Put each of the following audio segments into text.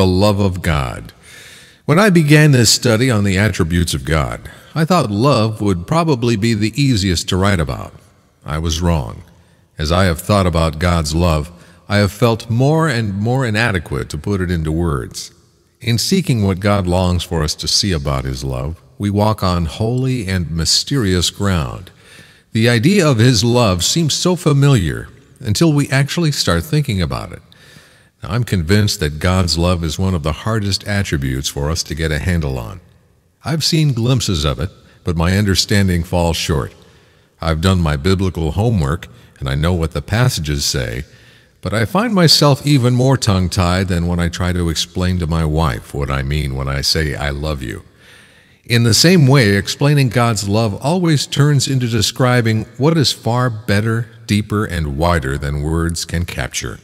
the love of God. When I began this study on the attributes of God, I thought love would probably be the easiest to write about. I was wrong. As I have thought about God's love, I have felt more and more inadequate to put it into words. In seeking what God longs for us to see about His love, we walk on holy and mysterious ground. The idea of His love seems so familiar until we actually start thinking about it. I'm convinced that God's love is one of the hardest attributes for us to get a handle on. I've seen glimpses of it, but my understanding falls short. I've done my biblical homework, and I know what the passages say, but I find myself even more tongue tied than when I try to explain to my wife what I mean when I say I love you. In the same way, explaining God's love always turns into describing what is far better, deeper, and wider than words can capture.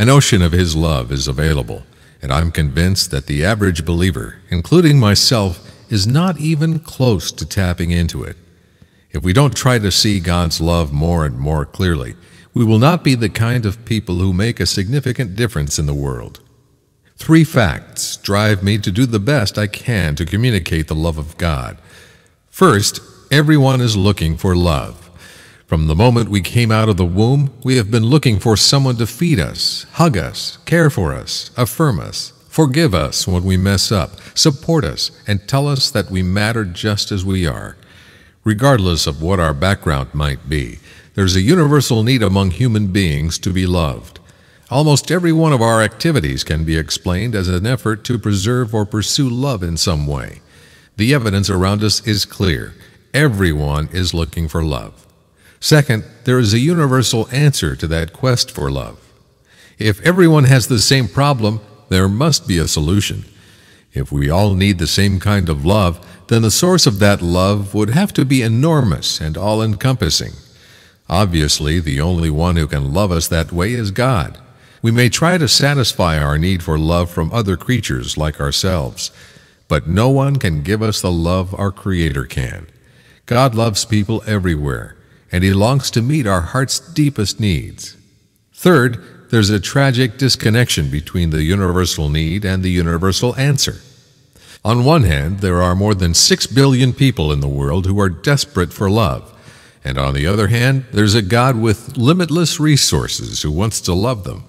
An ocean of His love is available, and I'm convinced that the average believer, including myself, is not even close to tapping into it. If we don't try to see God's love more and more clearly, we will not be the kind of people who make a significant difference in the world. Three facts drive me to do the best I can to communicate the love of God. First, everyone is looking for love. From the moment we came out of the womb, we have been looking for someone to feed us, hug us, care for us, affirm us, forgive us when we mess up, support us, and tell us that we matter just as we are. Regardless of what our background might be, there's a universal need among human beings to be loved. Almost every one of our activities can be explained as an effort to preserve or pursue love in some way. The evidence around us is clear. Everyone is looking for love. Second, there is a universal answer to that quest for love. If everyone has the same problem, there must be a solution. If we all need the same kind of love, then the source of that love would have to be enormous and all encompassing. Obviously, the only one who can love us that way is God. We may try to satisfy our need for love from other creatures like ourselves, but no one can give us the love our Creator can. God loves people everywhere, and He longs to meet our heart's deepest needs. Third, there's a tragic disconnection between the universal need and the universal answer. On one hand, there are more than 6 billion people in the world who are desperate for love. And on the other hand, there's a God with limitless resources who wants to love them.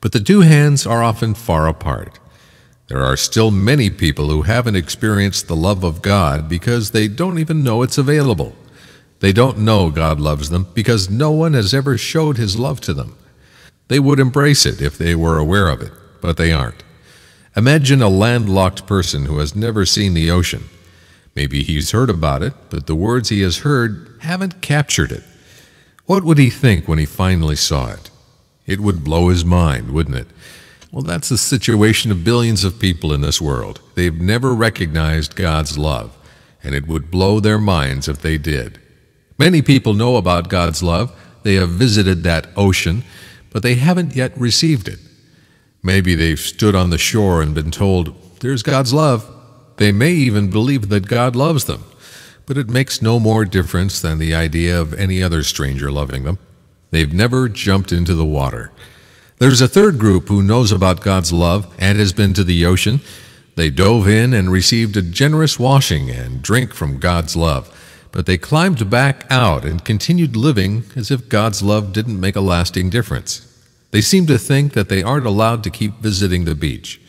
But the two hands are often far apart. There are still many people who haven't experienced the love of God because they don't even know it's available. They don't know God loves them because no one has ever showed his love to them. They would embrace it if they were aware of it, but they aren't. Imagine a landlocked person who has never seen the ocean. Maybe he's heard about it, but the words he has heard haven't captured it. What would he think when he finally saw it? It would blow his mind, wouldn't it? Well, that's the situation of billions of people in this world. They've never recognized God's love, and it would blow their minds if they did. Many people know about God's love, they have visited that ocean, but they haven't yet received it. Maybe they've stood on the shore and been told, There's God's love. They may even believe that God loves them, but it makes no more difference than the idea of any other stranger loving them. They've never jumped into the water. There's a third group who knows about God's love and has been to the ocean. They dove in and received a generous washing and drink from God's love. But they climbed back out and continued living as if God's love didn't make a lasting difference. They seem to think that they aren't allowed to keep visiting the beach.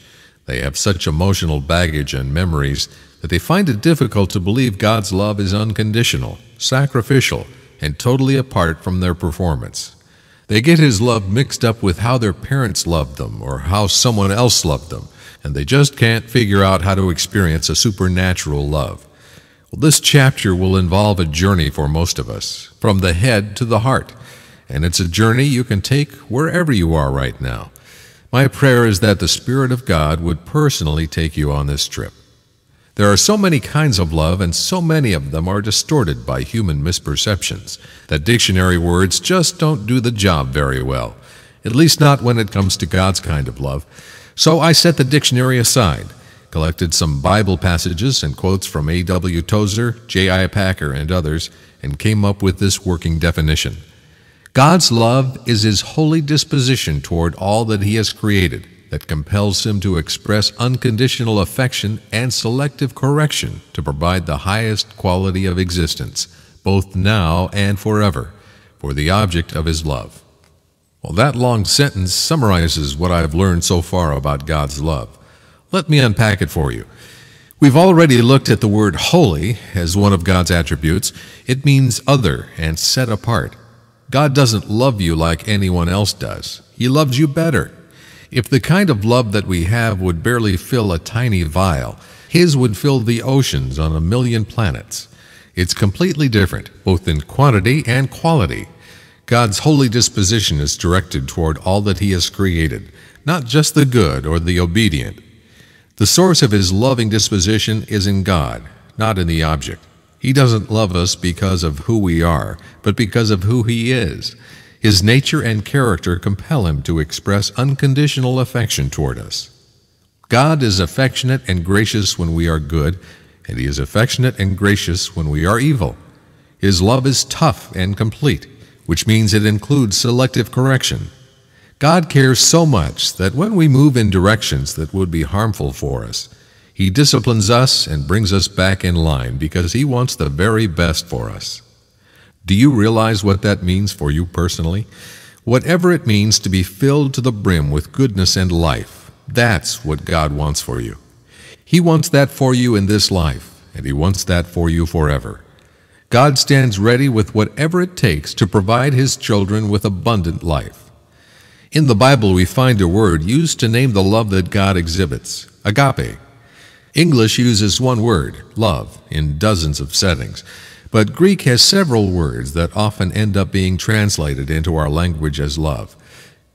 They have such emotional baggage and memories that they find it difficult to believe God's love is unconditional, sacrificial, and totally apart from their performance. They get His love mixed up with how their parents loved them or how someone else loved them, and they just can't figure out how to experience a supernatural love. Well, this chapter will involve a journey for most of us, from the head to the heart. And it's a journey you can take wherever you are right now. My prayer is that the Spirit of God would personally take you on this trip. There are so many kinds of love, and so many of them are distorted by human misperceptions that dictionary words just don't do the job very well, at least not when it comes to God's kind of love. So I set the dictionary aside collected some Bible passages and quotes from A.W. Tozer, J.I. Packer, and others, and came up with this working definition. God's love is his holy disposition toward all that he has created that compels him to express unconditional affection and selective correction to provide the highest quality of existence, both now and forever, for the object of his love. Well, that long sentence summarizes what I've learned so far about God's love. Let me unpack it for you. We've already looked at the word holy as one of God's attributes. It means other and set apart. God doesn't love you like anyone else does. He loves you better. If the kind of love that we have would barely fill a tiny vial, His would fill the oceans on a million planets. It's completely different, both in quantity and quality. God's holy disposition is directed toward all that He has created, not just the good or the obedient, the source of his loving disposition is in God, not in the object. He doesn't love us because of who we are, but because of who he is. His nature and character compel him to express unconditional affection toward us. God is affectionate and gracious when we are good, and he is affectionate and gracious when we are evil. His love is tough and complete, which means it includes selective correction, God cares so much that when we move in directions that would be harmful for us, He disciplines us and brings us back in line because He wants the very best for us. Do you realize what that means for you personally? Whatever it means to be filled to the brim with goodness and life, that's what God wants for you. He wants that for you in this life, and He wants that for you forever. God stands ready with whatever it takes to provide His children with abundant life. In the Bible, we find a word used to name the love that God exhibits agape. English uses one word, love, in dozens of settings, but Greek has several words that often end up being translated into our language as love.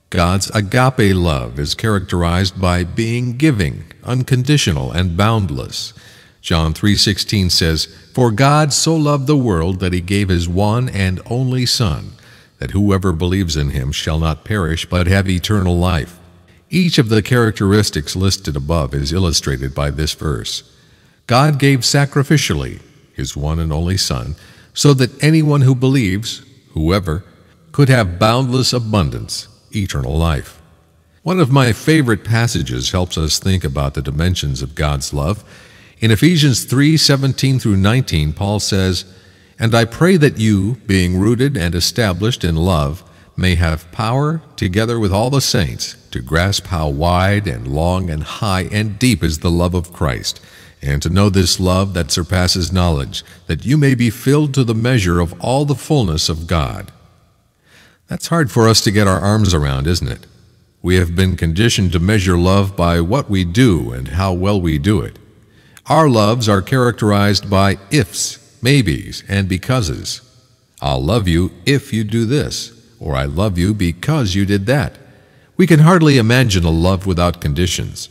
God's agape love is characterized by being giving, unconditional, and boundless. John 3:16 says, "For God so loved the world that he gave his one and only son, that whoever believes in him shall not perish but have eternal life. Each of the characteristics listed above is illustrated by this verse. God gave sacrificially his one and only Son, so that anyone who believes, whoever, could have boundless abundance, eternal life. One of my favorite passages helps us think about the dimensions of God's love. In Ephesians 3 17 through 19, Paul says, and I pray that you, being rooted and established in love, may have power, together with all the saints, to grasp how wide and long and high and deep is the love of Christ, and to know this love that surpasses knowledge, that you may be filled to the measure of all the fullness of God. That's hard for us to get our arms around, isn't it? We have been conditioned to measure love by what we do and how well we do it. Our loves are characterized by ifs maybes, and becauses. I'll love you if you do this, or I love you because you did that. We can hardly imagine a love without conditions.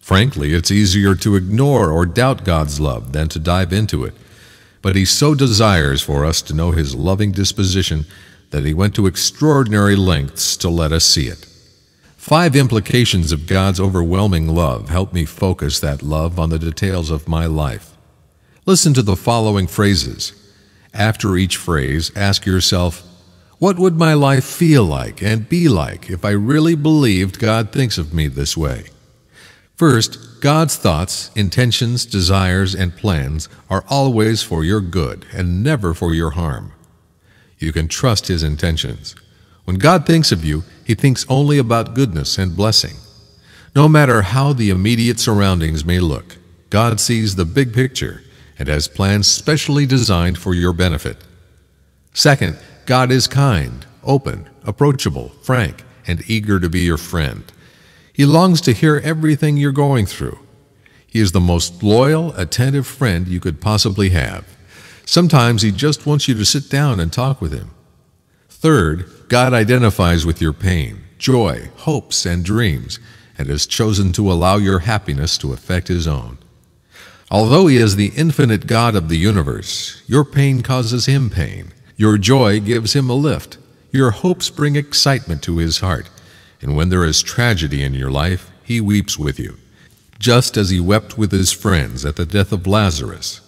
Frankly, it's easier to ignore or doubt God's love than to dive into it. But He so desires for us to know His loving disposition that He went to extraordinary lengths to let us see it. Five implications of God's overwhelming love help me focus that love on the details of my life. Listen to the following phrases. After each phrase, ask yourself, What would my life feel like and be like if I really believed God thinks of me this way? First, God's thoughts, intentions, desires, and plans are always for your good and never for your harm. You can trust His intentions. When God thinks of you, He thinks only about goodness and blessing. No matter how the immediate surroundings may look, God sees the big picture and has plans specially designed for your benefit. Second, God is kind, open, approachable, frank, and eager to be your friend. He longs to hear everything you're going through. He is the most loyal, attentive friend you could possibly have. Sometimes he just wants you to sit down and talk with him. Third, God identifies with your pain, joy, hopes, and dreams, and has chosen to allow your happiness to affect his own. Although he is the infinite God of the universe, your pain causes him pain. Your joy gives him a lift. Your hopes bring excitement to his heart. And when there is tragedy in your life, he weeps with you, just as he wept with his friends at the death of Lazarus.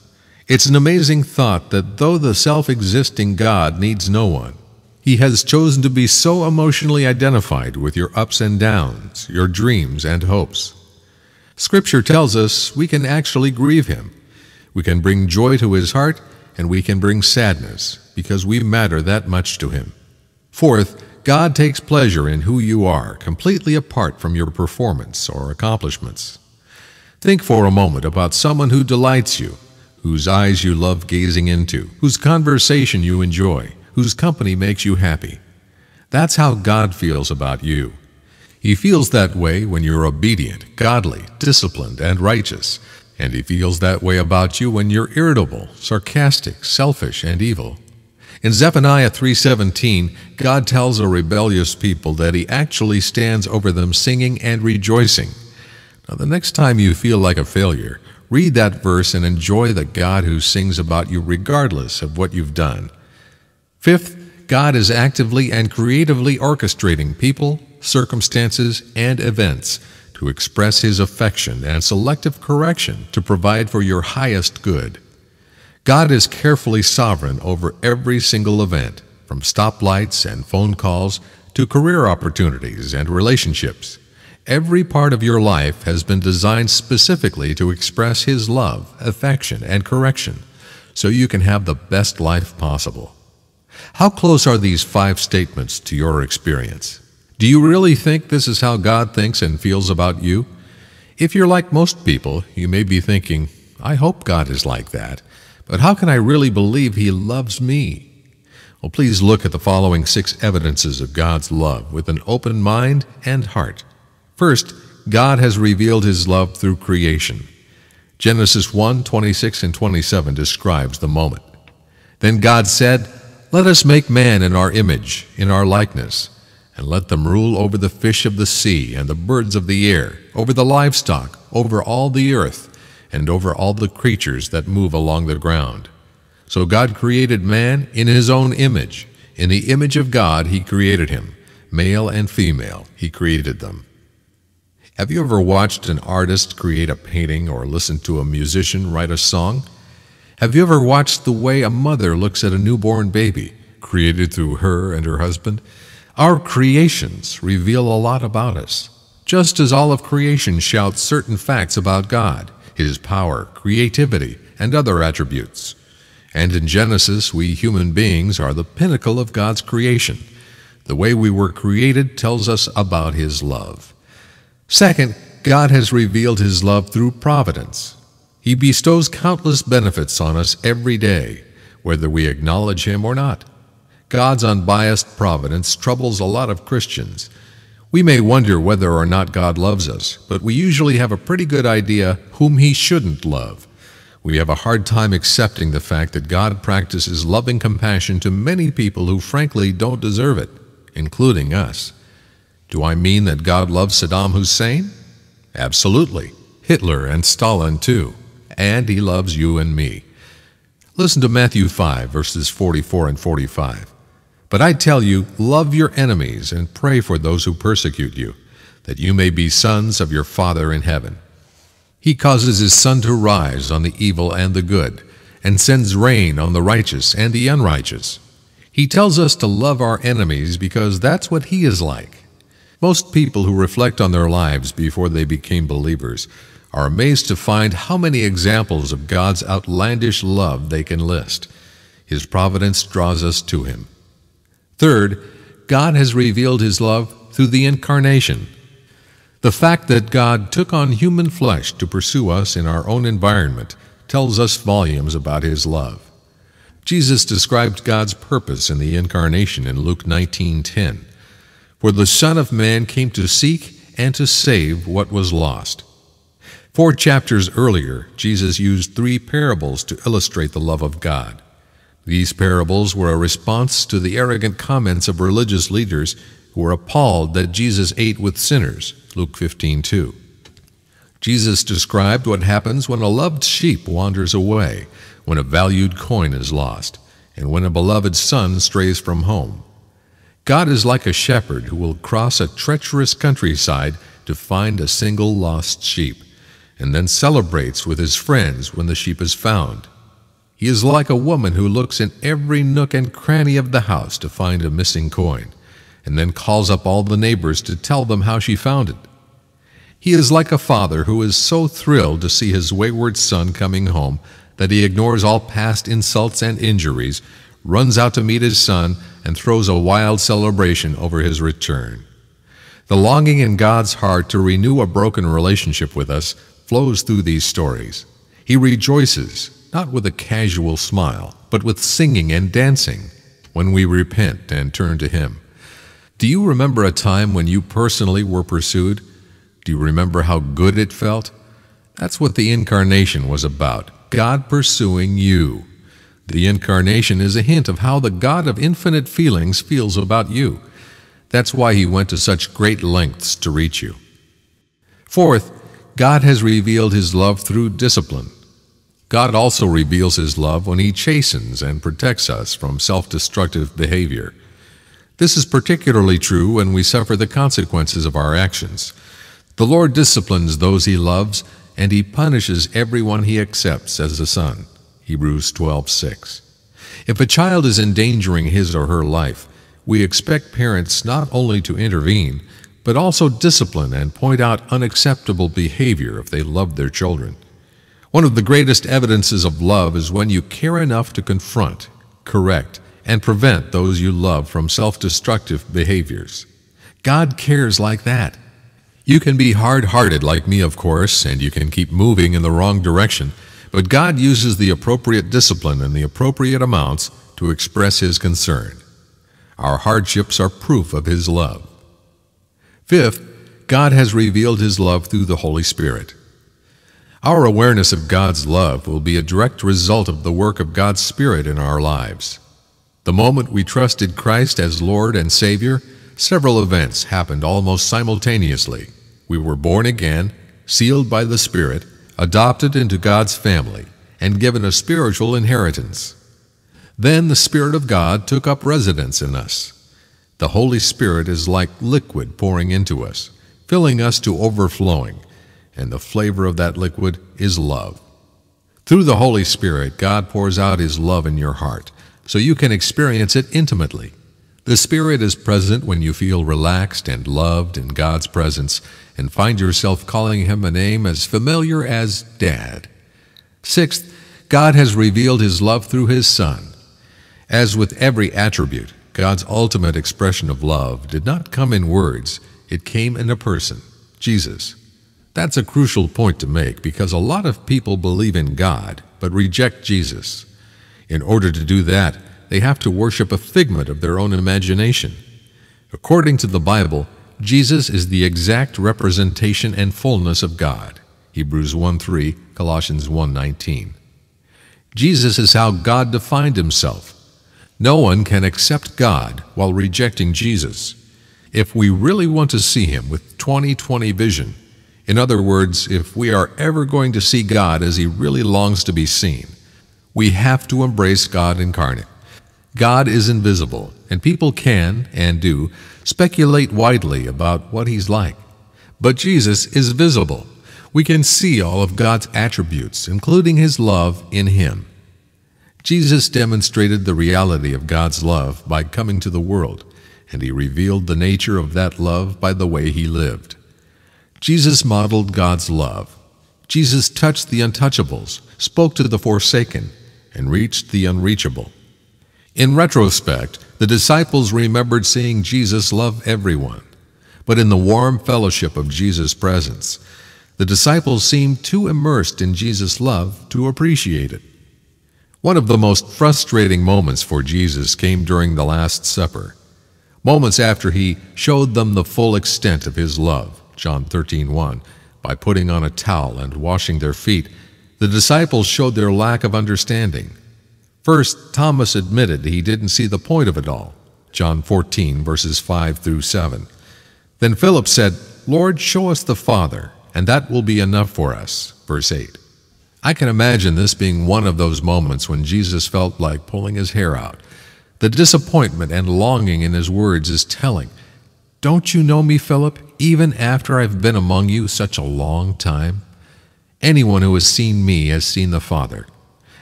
It's an amazing thought that though the self existing God needs no one, he has chosen to be so emotionally identified with your ups and downs, your dreams and hopes. Scripture tells us we can actually grieve him. We can bring joy to his heart, and we can bring sadness, because we matter that much to him. Fourth, God takes pleasure in who you are, completely apart from your performance or accomplishments. Think for a moment about someone who delights you, whose eyes you love gazing into, whose conversation you enjoy, whose company makes you happy. That's how God feels about you. He feels that way when you're obedient, godly, disciplined, and righteous. And he feels that way about you when you're irritable, sarcastic, selfish, and evil. In Zephaniah 3:17, God tells a rebellious people that he actually stands over them singing and rejoicing. Now the next time you feel like a failure, read that verse and enjoy the God who sings about you regardless of what you've done. Fifth, God is actively and creatively orchestrating people, circumstances, and events to express his affection and selective correction to provide for your highest good. God is carefully sovereign over every single event, from stoplights and phone calls to career opportunities and relationships. Every part of your life has been designed specifically to express His love, affection, and correction so you can have the best life possible. How close are these five statements to your experience? Do you really think this is how God thinks and feels about you? If you're like most people, you may be thinking, I hope God is like that, but how can I really believe He loves me? Well, please look at the following six evidences of God's love with an open mind and heart. First, God has revealed His love through creation. Genesis 1 26 and 27 describes the moment. Then God said, Let us make man in our image, in our likeness and let them rule over the fish of the sea and the birds of the air, over the livestock, over all the earth, and over all the creatures that move along the ground. So God created man in his own image. In the image of God he created him. Male and female he created them. Have you ever watched an artist create a painting or listened to a musician write a song? Have you ever watched the way a mother looks at a newborn baby, created through her and her husband, our creations reveal a lot about us, just as all of creation shouts certain facts about God, His power, creativity, and other attributes. And in Genesis, we human beings are the pinnacle of God's creation. The way we were created tells us about His love. Second, God has revealed His love through providence. He bestows countless benefits on us every day, whether we acknowledge Him or not. God's unbiased providence troubles a lot of Christians. We may wonder whether or not God loves us, but we usually have a pretty good idea whom He shouldn't love. We have a hard time accepting the fact that God practices loving compassion to many people who frankly don't deserve it, including us. Do I mean that God loves Saddam Hussein? Absolutely. Hitler and Stalin too. And he loves you and me. Listen to Matthew 5, verses 44 and 45. But I tell you, love your enemies and pray for those who persecute you, that you may be sons of your Father in heaven. He causes his sun to rise on the evil and the good, and sends rain on the righteous and the unrighteous. He tells us to love our enemies because that's what he is like. Most people who reflect on their lives before they became believers are amazed to find how many examples of God's outlandish love they can list. His providence draws us to him. Third, God has revealed his love through the incarnation. The fact that God took on human flesh to pursue us in our own environment tells us volumes about his love. Jesus described God's purpose in the incarnation in Luke 19:10, "For the Son of man came to seek and to save what was lost." Four chapters earlier, Jesus used three parables to illustrate the love of God. These parables were a response to the arrogant comments of religious leaders who were appalled that Jesus ate with sinners. Luke 15:2. Jesus described what happens when a loved sheep wanders away, when a valued coin is lost, and when a beloved son strays from home. God is like a shepherd who will cross a treacherous countryside to find a single lost sheep, and then celebrates with his friends when the sheep is found. He is like a woman who looks in every nook and cranny of the house to find a missing coin, and then calls up all the neighbors to tell them how she found it. He is like a father who is so thrilled to see his wayward son coming home that he ignores all past insults and injuries, runs out to meet his son, and throws a wild celebration over his return. The longing in God's heart to renew a broken relationship with us flows through these stories. He rejoices not with a casual smile, but with singing and dancing, when we repent and turn to Him. Do you remember a time when you personally were pursued? Do you remember how good it felt? That's what the incarnation was about God pursuing you. The incarnation is a hint of how the God of infinite feelings feels about you. That's why he went to such great lengths to reach you. Fourth, God has revealed his love through discipline. God also reveals His love when He chastens and protects us from self destructive behavior. This is particularly true when we suffer the consequences of our actions. The Lord disciplines those He loves, and He punishes everyone He accepts as a son. Hebrews 12 6. If a child is endangering his or her life, we expect parents not only to intervene, but also discipline and point out unacceptable behavior if they love their children. One of the greatest evidences of love is when you care enough to confront, correct, and prevent those you love from self destructive behaviors. God cares like that. You can be hard hearted like me, of course, and you can keep moving in the wrong direction, but God uses the appropriate discipline and the appropriate amounts to express His concern. Our hardships are proof of His love. Fifth, God has revealed His love through the Holy Spirit. Our awareness of God's love will be a direct result of the work of God's Spirit in our lives. The moment we trusted Christ as Lord and Savior, several events happened almost simultaneously. We were born again, sealed by the Spirit, adopted into God's family, and given a spiritual inheritance. Then the Spirit of God took up residence in us. The Holy Spirit is like liquid pouring into us, filling us to overflowing, and the flavor of that liquid is love. Through the Holy Spirit, God pours out His love in your heart, so you can experience it intimately. The Spirit is present when you feel relaxed and loved in God's presence and find yourself calling Him a name as familiar as Dad. Sixth, God has revealed His love through His Son. As with every attribute, God's ultimate expression of love did not come in words, it came in a person, Jesus. That's a crucial point to make because a lot of people believe in God but reject Jesus. In order to do that, they have to worship a figment of their own imagination. According to the Bible, Jesus is the exact representation and fullness of God. Hebrews 1:3, Colossians 1:19. Jesus is how God defined himself. No one can accept God while rejecting Jesus. If we really want to see him with 20/20 vision, in other words, if we are ever going to see God as He really longs to be seen, we have to embrace God incarnate. God is invisible, and people can, and do, speculate widely about what He's like. But Jesus is visible. We can see all of God's attributes, including His love, in Him. Jesus demonstrated the reality of God's love by coming to the world, and He revealed the nature of that love by the way He lived. Jesus modeled God's love. Jesus touched the untouchables, spoke to the forsaken, and reached the unreachable. In retrospect, the disciples remembered seeing Jesus love everyone. But in the warm fellowship of Jesus' presence, the disciples seemed too immersed in Jesus' love to appreciate it. One of the most frustrating moments for Jesus came during the Last Supper, moments after he showed them the full extent of his love. John 13:1, by putting on a towel and washing their feet, the disciples showed their lack of understanding. First, Thomas admitted he didn't see the point of it all. John 14, verses 5 through 7. Then Philip said, Lord, show us the Father, and that will be enough for us. Verse 8. I can imagine this being one of those moments when Jesus felt like pulling his hair out. The disappointment and longing in his words is telling. Don't you know me, Philip, even after I've been among you such a long time? Anyone who has seen me has seen the Father.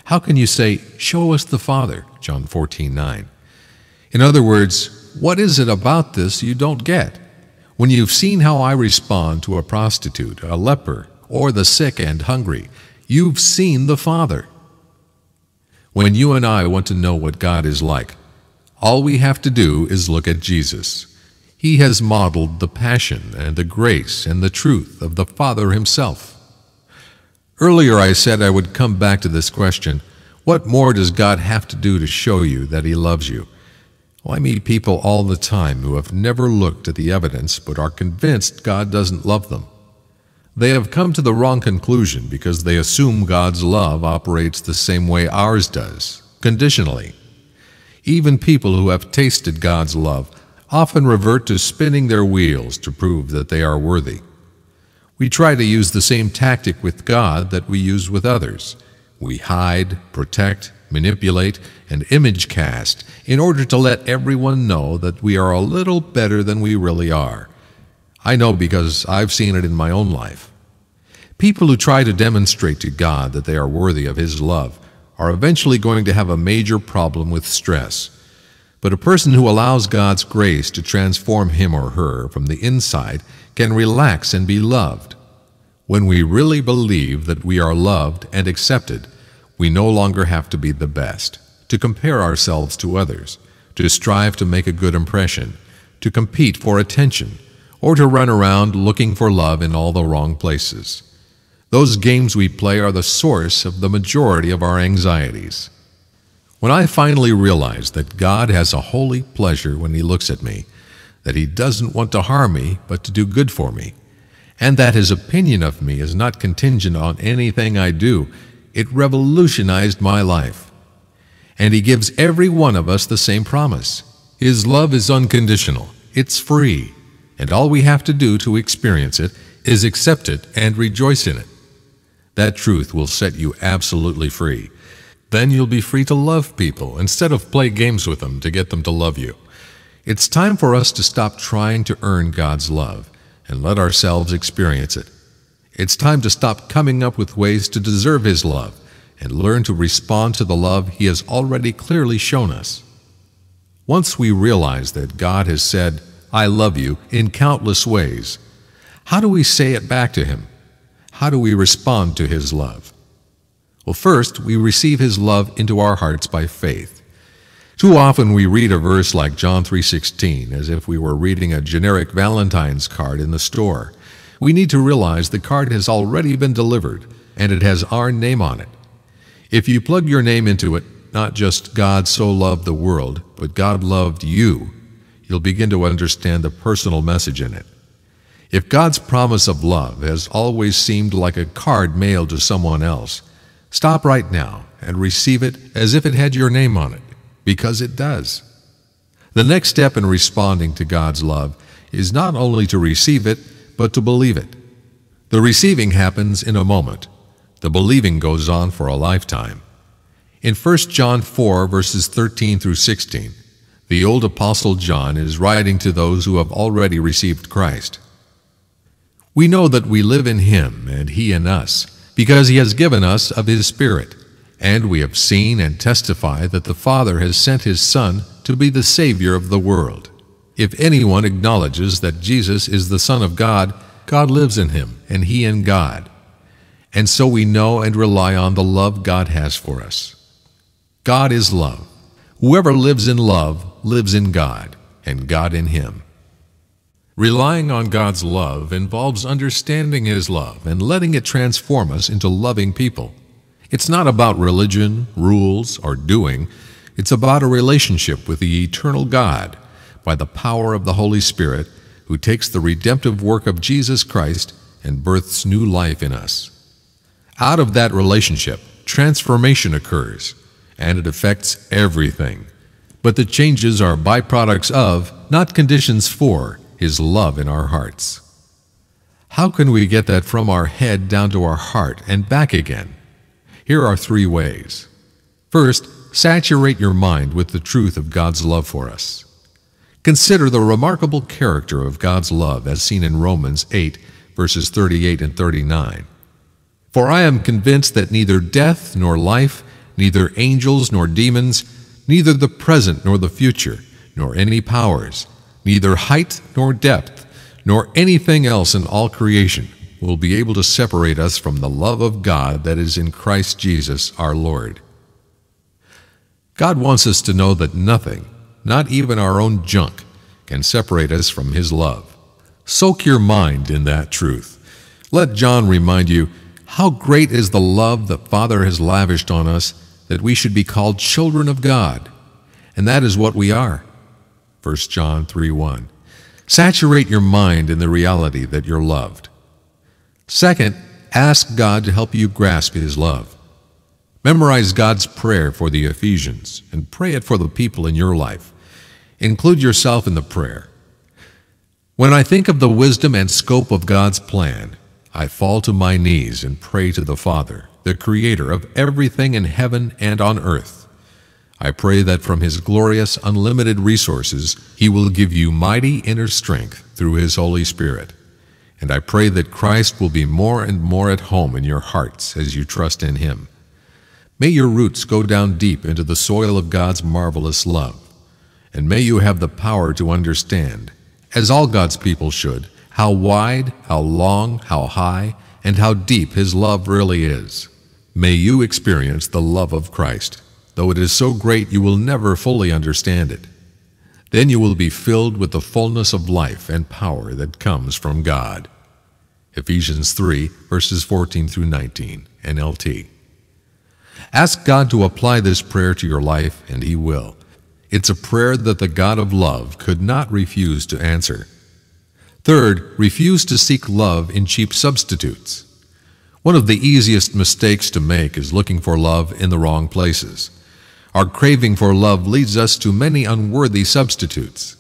How can you say, Show us the Father? John 14 9. In other words, what is it about this you don't get? When you've seen how I respond to a prostitute, a leper, or the sick and hungry, you've seen the Father. When you and I want to know what God is like, all we have to do is look at Jesus. He has modeled the passion and the grace and the truth of the Father Himself. Earlier I said I would come back to this question what more does God have to do to show you that He loves you? Well, I meet people all the time who have never looked at the evidence but are convinced God doesn't love them. They have come to the wrong conclusion because they assume God's love operates the same way ours does, conditionally. Even people who have tasted God's love often revert to spinning their wheels to prove that they are worthy. We try to use the same tactic with God that we use with others. We hide, protect, manipulate, and image cast in order to let everyone know that we are a little better than we really are. I know because I've seen it in my own life. People who try to demonstrate to God that they are worthy of His love are eventually going to have a major problem with stress but a person who allows God's grace to transform him or her from the inside can relax and be loved. When we really believe that we are loved and accepted, we no longer have to be the best, to compare ourselves to others, to strive to make a good impression, to compete for attention, or to run around looking for love in all the wrong places. Those games we play are the source of the majority of our anxieties. When I finally realized that God has a holy pleasure when He looks at me, that He doesn't want to harm me, but to do good for me, and that His opinion of me is not contingent on anything I do, it revolutionized my life. And He gives every one of us the same promise His love is unconditional, it's free, and all we have to do to experience it is accept it and rejoice in it. That truth will set you absolutely free then you'll be free to love people instead of play games with them to get them to love you. It's time for us to stop trying to earn God's love and let ourselves experience it. It's time to stop coming up with ways to deserve His love and learn to respond to the love He has already clearly shown us. Once we realize that God has said, I love you, in countless ways, how do we say it back to Him? How do we respond to His love? Well, first, we receive his love into our hearts by faith. Too often we read a verse like John 3:16 as if we were reading a generic Valentine's card in the store. We need to realize the card has already been delivered and it has our name on it. If you plug your name into it, not just God so loved the world, but God loved you, you'll begin to understand the personal message in it. If God's promise of love has always seemed like a card mailed to someone else, Stop right now and receive it as if it had your name on it, because it does. The next step in responding to God's love is not only to receive it, but to believe it. The receiving happens in a moment. The believing goes on for a lifetime. In 1 John 4, verses 13 through 16, the old Apostle John is writing to those who have already received Christ. We know that we live in him and he in us because he has given us of his Spirit. And we have seen and testify that the Father has sent his Son to be the Savior of the world. If anyone acknowledges that Jesus is the Son of God, God lives in him, and he in God. And so we know and rely on the love God has for us. God is love. Whoever lives in love lives in God, and God in him. Relying on God's love involves understanding His love and letting it transform us into loving people. It's not about religion, rules, or doing. It's about a relationship with the eternal God by the power of the Holy Spirit who takes the redemptive work of Jesus Christ and births new life in us. Out of that relationship, transformation occurs, and it affects everything. But the changes are byproducts of, not conditions for, his love in our hearts. How can we get that from our head down to our heart and back again? Here are three ways. First, saturate your mind with the truth of God's love for us. Consider the remarkable character of God's love as seen in Romans 8, verses 38 and 39. For I am convinced that neither death nor life, neither angels nor demons, neither the present nor the future, nor any powers, Neither height nor depth, nor anything else in all creation will be able to separate us from the love of God that is in Christ Jesus our Lord. God wants us to know that nothing, not even our own junk, can separate us from His love. Soak your mind in that truth. Let John remind you how great is the love the Father has lavished on us that we should be called children of God. And that is what we are. 1 John 3 1. Saturate your mind in the reality that you're loved. Second, ask God to help you grasp His love. Memorize God's prayer for the Ephesians and pray it for the people in your life. Include yourself in the prayer. When I think of the wisdom and scope of God's plan, I fall to my knees and pray to the Father, the Creator of everything in heaven and on earth. I pray that from his glorious, unlimited resources, he will give you mighty inner strength through his Holy Spirit. And I pray that Christ will be more and more at home in your hearts as you trust in him. May your roots go down deep into the soil of God's marvelous love. And may you have the power to understand, as all God's people should, how wide, how long, how high, and how deep his love really is. May you experience the love of Christ though it is so great you will never fully understand it. Then you will be filled with the fullness of life and power that comes from God. Ephesians 3, verses 14 through 19, NLT. Ask God to apply this prayer to your life, and He will. It's a prayer that the God of love could not refuse to answer. Third, refuse to seek love in cheap substitutes. One of the easiest mistakes to make is looking for love in the wrong places. Our craving for love leads us to many unworthy substitutes.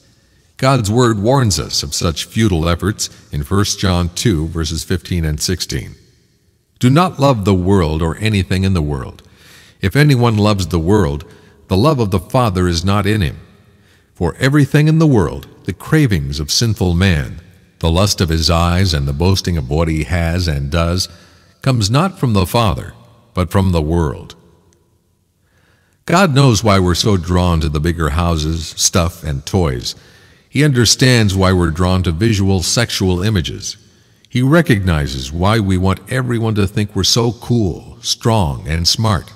God's word warns us of such futile efforts in 1 John 2, verses 15 and 16. Do not love the world or anything in the world. If anyone loves the world, the love of the Father is not in him. For everything in the world, the cravings of sinful man, the lust of his eyes, and the boasting of what he has and does, comes not from the Father, but from the world. God knows why we're so drawn to the bigger houses, stuff, and toys. He understands why we're drawn to visual sexual images. He recognizes why we want everyone to think we're so cool, strong, and smart.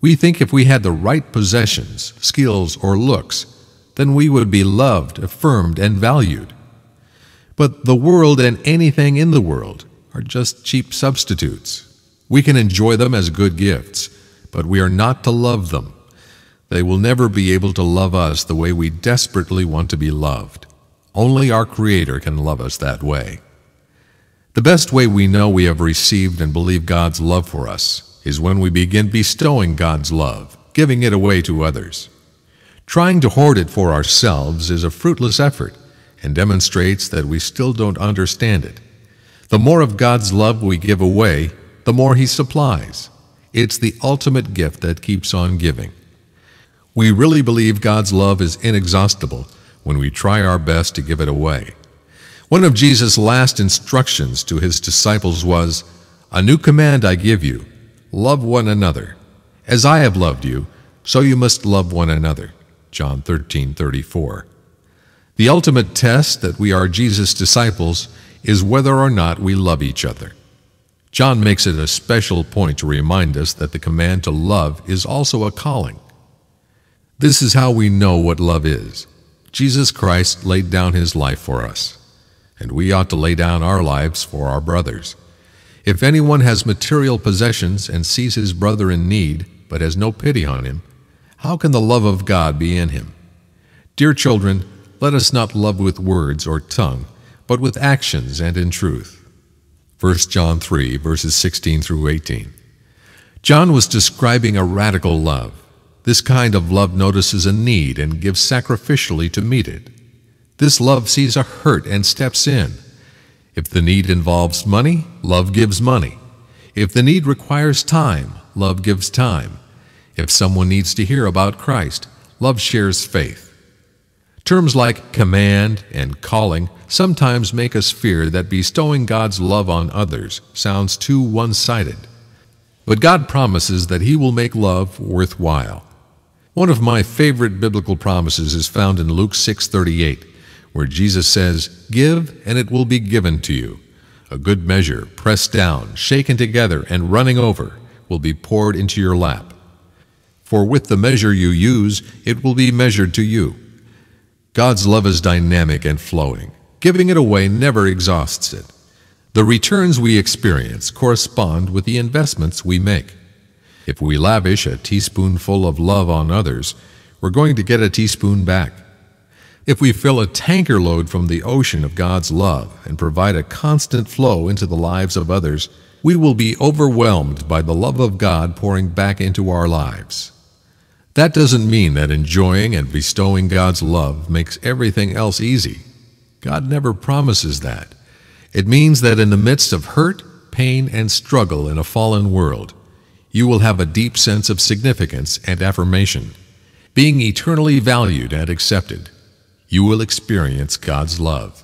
We think if we had the right possessions, skills, or looks, then we would be loved, affirmed, and valued. But the world and anything in the world are just cheap substitutes. We can enjoy them as good gifts but we are not to love them. They will never be able to love us the way we desperately want to be loved. Only our Creator can love us that way. The best way we know we have received and believe God's love for us is when we begin bestowing God's love, giving it away to others. Trying to hoard it for ourselves is a fruitless effort and demonstrates that we still don't understand it. The more of God's love we give away, the more He supplies. It's the ultimate gift that keeps on giving. We really believe God's love is inexhaustible when we try our best to give it away. One of Jesus' last instructions to his disciples was, A new command I give you, love one another. As I have loved you, so you must love one another. John 13, 34. The ultimate test that we are Jesus' disciples is whether or not we love each other. John makes it a special point to remind us that the command to love is also a calling. This is how we know what love is. Jesus Christ laid down his life for us, and we ought to lay down our lives for our brothers. If anyone has material possessions and sees his brother in need, but has no pity on him, how can the love of God be in him? Dear children, let us not love with words or tongue, but with actions and in truth. 1 John 3, verses 16 through 18. John was describing a radical love. This kind of love notices a need and gives sacrificially to meet it. This love sees a hurt and steps in. If the need involves money, love gives money. If the need requires time, love gives time. If someone needs to hear about Christ, love shares faith. Terms like command and calling sometimes make us fear that bestowing God's love on others sounds too one sided. But God promises that He will make love worthwhile. One of my favorite biblical promises is found in Luke 6:38, where Jesus says, "Give, and it will be given to you. A good measure, pressed down, shaken together, and running over, will be poured into your lap. For with the measure you use, it will be measured to you." God's love is dynamic and flowing. Giving it away never exhausts it. The returns we experience correspond with the investments we make. If we lavish a teaspoonful of love on others, we're going to get a teaspoon back. If we fill a tanker load from the ocean of God's love and provide a constant flow into the lives of others, we will be overwhelmed by the love of God pouring back into our lives. That doesn't mean that enjoying and bestowing God's love makes everything else easy. God never promises that. It means that in the midst of hurt, pain, and struggle in a fallen world, you will have a deep sense of significance and affirmation, being eternally valued and accepted. You will experience God's love.